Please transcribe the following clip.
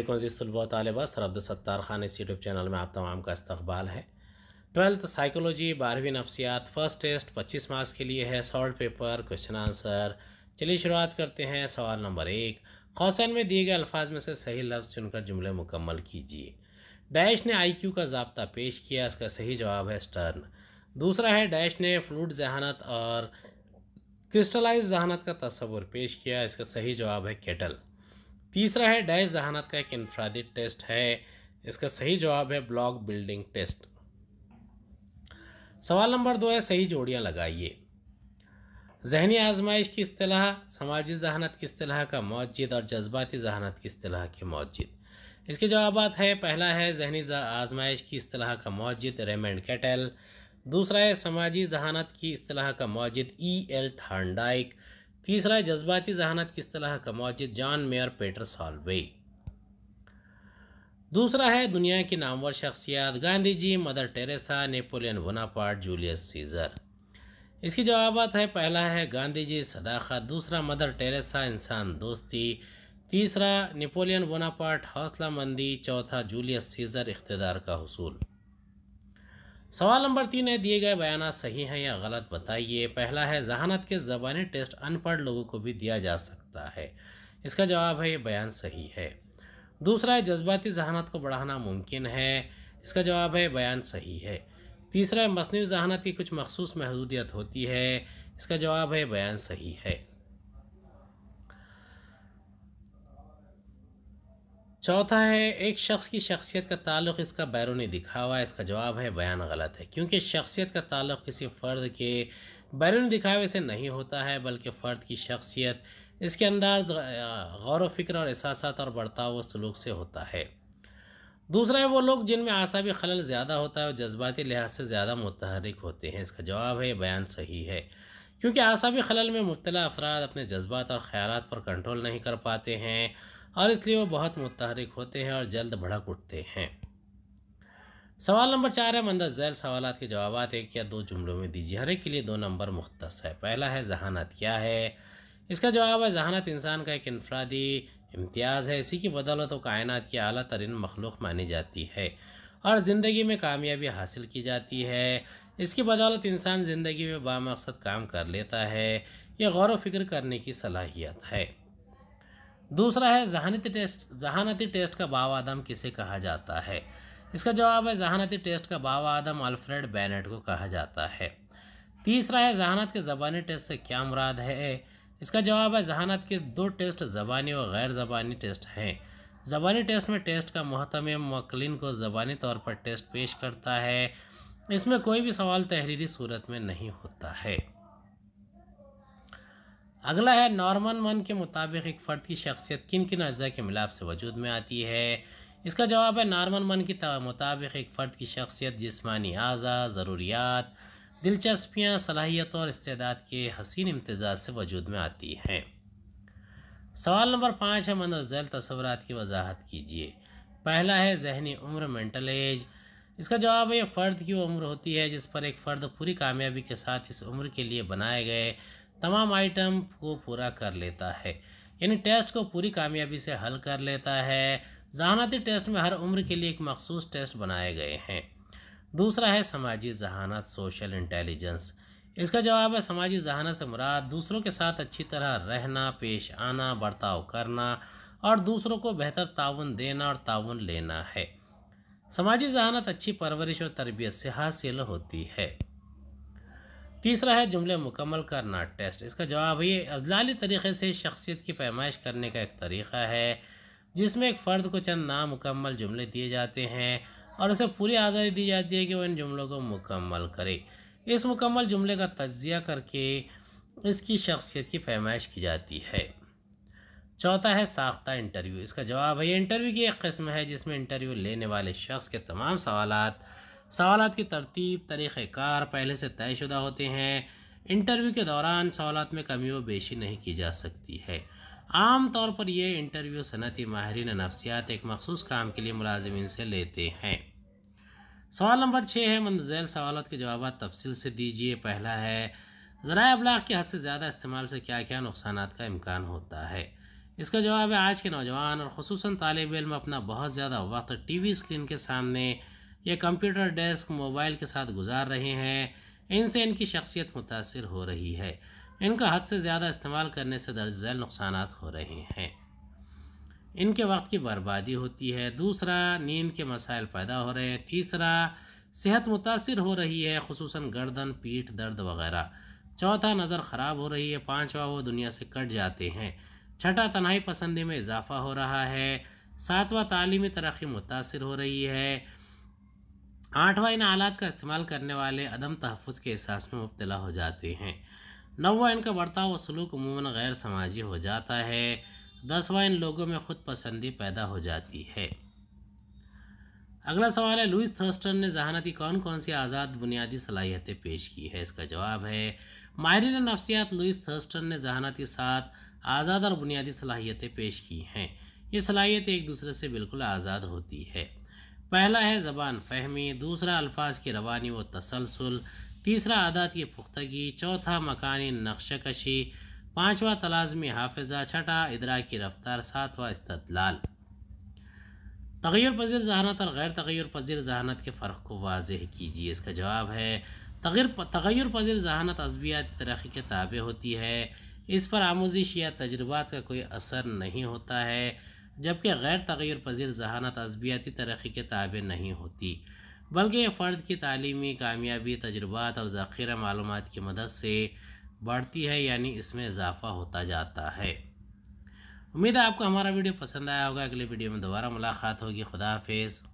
अजीज़लबा तलबा सर खान इस YouTube channel में आप तमाम का इस्तबाल है ट्वेल्थ साइकोलॉजी बारहवीं नफसियात फ़र्स्ट टेस्ट पच्चीस मार्क्स के लिए है सॉल्ट पेपर क्वेश्चन आंसर चलिए शुरुआत करते हैं सवाल नंबर एक कौशन में दिए गए अल्फाज में से सही लफ्ज़ चुनकर जुमले मुकम्मल कीजिए डैश ने क्यू का जबता पेश किया इसका सही जवाब है स्टर्न दूसरा है डैश ने फ्लूट जहानत और क्रिस्टलाइज जहानत का तस्वुर पेश किया इसका सही जवाब है केटल तीसरा है डैश जहानत का एक इनफरादी टेस्ट है इसका सही जवाब है ब्लॉक बिल्डिंग टेस्ट सवाल नंबर दो है सही जोड़ियाँ लगाइए जहनी आजमाइश की अतलाह समाजी जहानत की अतलाह का मौजिद और जज्बाती जहानत की अतलाह के मौजिद इसके जवाब है पहला है जहनी आजमाइश की अतलाह का मौजद रेमेंड कैटल दूसरा है समाजी जहानत की अतलाह का मौजिद ई एल थांडाइक तीसरा है जज्बाती जहानत की असलाह का मौजिद जॉन मेयर पेटर सॉलवे दूसरा है दुनिया की नामवर शख्सियात Gandhi ji Mother Teresa Napoleon Bonaparte Julius Caesar इसकी जवाब है पहला है गांधी जी सदाखत दूसरा मदर टेरेसा इंसान दोस्ती तीसरा नेपोलियन वनापार्ट हौसला मंदी चौथा जूलियस सीज़र इकतदार का हसूल सवाल नंबर तीन है दिए गए बयान सही हैं या गलत बताइए पहला है जहानत के ज़बानी टेस्ट अनपढ़ लोगों को भी दिया जा सकता है इसका जवाब है ये बयान सही है दूसरा है जज्बाती जहानत को बढ़ाना मुमकिन है इसका जवाब है बयान सही है तीसरा है मसनू जहानत की कुछ मखसूस महदूदियत होती है इसका जवाब है बयान सही है चौथा है एक शख्स की शख्सियत का ताल्लुक इसका बैरूनी दिखावा इसका जवाब है बयान गलत है क्योंकि शख्सियत का ताल्लुक किसी फ़र्द के बैरूनी दिखावे से नहीं होता है बल्कि फ़र्द की शख्सियत इसके अंदाज गौर फिक्र और एहसास और बर्ताव व सलूक से होता है दूसरा है वो लोग जिनमें आसाबी खलल ज़्यादा होता है और जज्बाती लिहाज से ज़्यादा मतहरक होते हैं इसका जवाब है बयान सही है क्योंकि आसाबी खलल में मुबला अफराद अपने जज्बात और ख्याल पर कंट्रोल नहीं कर पाते हैं और इसलिए वो बहुत मुतहरक होते हैं और जल्द भड़क उठते हैं सवाल नंबर चार है मंदर जैल सवाल के जवाब एक या दो जुमलों में दीजिए हर एक के लिए दो नंबर मुख्तस है पहला है जहानत क्या है इसका जवाब है जहानत इंसान का एक इनफरादी इम्तियाज़ है इसी की बदौलत तो कायनात की अली तरीन मखलूक मानी जाती है और ज़िंदगी में कामयाबी हासिल की जाती है इसकी बदौलत इंसान ज़िंदगी में बामकसद काम कर लेता है यह गौर व फिक्र करने की सलाहियत है दूसरा है जहानती टेस्ट जहानती टेस्ट का बाबा आदम किसे कहा जाता है इसका जवाब है जहानती टेस्ट का बाबा आदम अल्फ्रेड बैनेट को कहा जाता है तीसरा है जहानत के ज़बानी टेस्ट से क्या मुराद है इसका जवाब है जहानत के दो टेस्ट ज़बानी और गैर ज़बानी टेस्ट हैं ज़बानी टेस्ट में टेस्ट का महतम मकलिन को ज़बानी तौर पर टेस्ट पेश करता है इसमें कोई भी सवाल तहरीरी सूरत में नहीं होता है अगला है नॉर्मन मन के मुताबिक एक फ़र्द की शख्सियत किन किन अज़ा के मिलाप से वजूद में आती है इसका जवाब है नॉर्मन मन के मुताबिक एक फ़र्द की शख्सियत जिसमानी अज़ा ज़रूरियात दिलचस्पियाँ सलाहियत और इस्तेदाद के हसीन इम्तजाज से वजूद में आती हैं सवाल नंबर पाँच है मंदरजैल तस्वरत की वजाहत कीजिए पहला है जहनी उम्र मेंटल एज इसका जवाब है फ़र्द की वो उम्र होती है जिस पर एक फ़र्द पूरी कामयाबी के साथ इस उम्र के लिए बनाए गए तमाम आइटम को पूरा कर लेता है यानी टेस्ट को पूरी कामयाबी से हल कर लेता है जहानती टेस्ट में हर उम्र के लिए एक मखसूस टेस्ट बनाए गए हैं दूसरा है समाजी जहानत सोशल इंटेलिजेंस इसका जवाब है समाजी जहानत से मुराद दूसरों के साथ अच्छी तरह रहना पेश आना बर्ताव करना और दूसरों को बेहतर ताउन देना और ताउन लेना है समाजी जहानत अच्छी परवरिश और तरबियत से हासिल होती है तीसरा है जुमले मुकम्मल करना टेस्ट इसका जवाब ये अजलाली तरीके से शख्सियत की पैमाइश करने का एक तरीक़ा है जिसमें एक फ़र्द को चंद नामुकम्मल जुमले दिए जाते हैं और उसे पूरी आज़ादी दी जाती है कि वह इन जुमलों को मुकम्मल करे इस मुकम्मल जुमले का तजिया करके इसकी शख्सियत की पैमाइश की जाती है चौथा है साख्ता इंटरव्यू इसका जवाब है ये इंटरव्यू की एक कस्म है जिसमें इंटरव्यू लेने वाले शख्स के तमाम सवालत सवाल की तरतीब तरीक़ार पहले से तयशुदा होते हैं इंटरव्यू के दौरान सवाल में कमी व बेशी नहीं की जा सकती है आम तौर पर यह इंटरव्यू सनती माहरीन नफसियात एक मखसूस काम के लिए मुलाजमन से लेते हैं सवाल नंबर छः है मंजिल सवाल के जवाब तफसील से दीजिए पहला है ज़रा अबलाग के हद से ज़्यादा इस्तेमाल से क्या क्या नुकसान का इम्कान होता है इसका जवाब है आज के नौजवान और खसूस तालब इम अपना बहुत ज़्यादा वक्त टी वी स्क्रीन के सामने ये कंप्यूटर डेस्क मोबाइल के साथ गुजार रहे हैं इनसे इनकी शख्सियत मुतासर हो रही है इनका हद से ज़्यादा इस्तेमाल करने से दर्ज झैल नुकसान हो रहे हैं इनके वक्त की बर्बादी होती है दूसरा नींद के मसाइल पैदा हो रहे हैं तीसरा सेहत मुतासर हो रही है खसूस गर्दन पीठ दर्द वगैरह चौथा नज़र ख़राब हो रही है पाँचवा वो दुनिया से कट जाते हैं छठा तनाई पसंदी में इजाफा हो रहा है सातवा तालीमी तरक्की मुतासर हो रही है आठवां इन आलात का इस्तेमाल करने वाले अदम तहफ़ के एहसास में मुबतला हो जाते हैं नवा इनका बर्ताव व सलूक उमूमा गैर समाजी हो जाता है दसवा इन लोगों में खुद पसंदी पैदा हो जाती है अगला सवाल है लुइस थर्स्टन ने जहानती कौन कौन सी आज़ाद बुनियादी सलाहियतें पेश की है इसका जवाब है माहरीन नफसियात लुइस थर्स्टन ने जहानती साथ आज़ाद और बुनियादी सलाहियतें पेश की हैं ये सलाहियतें एक दूसरे से बिल्कुल आज़ाद होती है पहला है ज़बान फहमी दूसरा अल्फाज की रवानी व तसलसल तीसरा आदात की पुख्तगी चौथा मकानी नक्श कशी पाँचवा तलाजमी हाफजा छठा इदरा की रफ्तार सातवा इस्तलाल तगैर पजीर जहानत और गैर तगैर पजीर जहानत के फ़र्क को वाज कीजिए इसका जवाब है तगैर तगैर पजीर जहानत अजबियात तरक्की के ताबे होती है इस पर आमोजिश या तजर्बात का कोई असर नहीं होता है जबकि गैर तगैर पजीर जहानत तस्बियाती तरक्की के ताबे नहीं होती बल्कि ये फ़र्द की तालीमी कामयाबी तजुर्बात और ज़ख़ीरा मालूम की मदद से बढ़ती है यानी इसमें इजाफ़ा होता जाता है उम्मीद है आपको हमारा वीडियो पसंद आया होगा अगले वीडियो में दोबारा मुलाकात होगी खुदा हाफिज़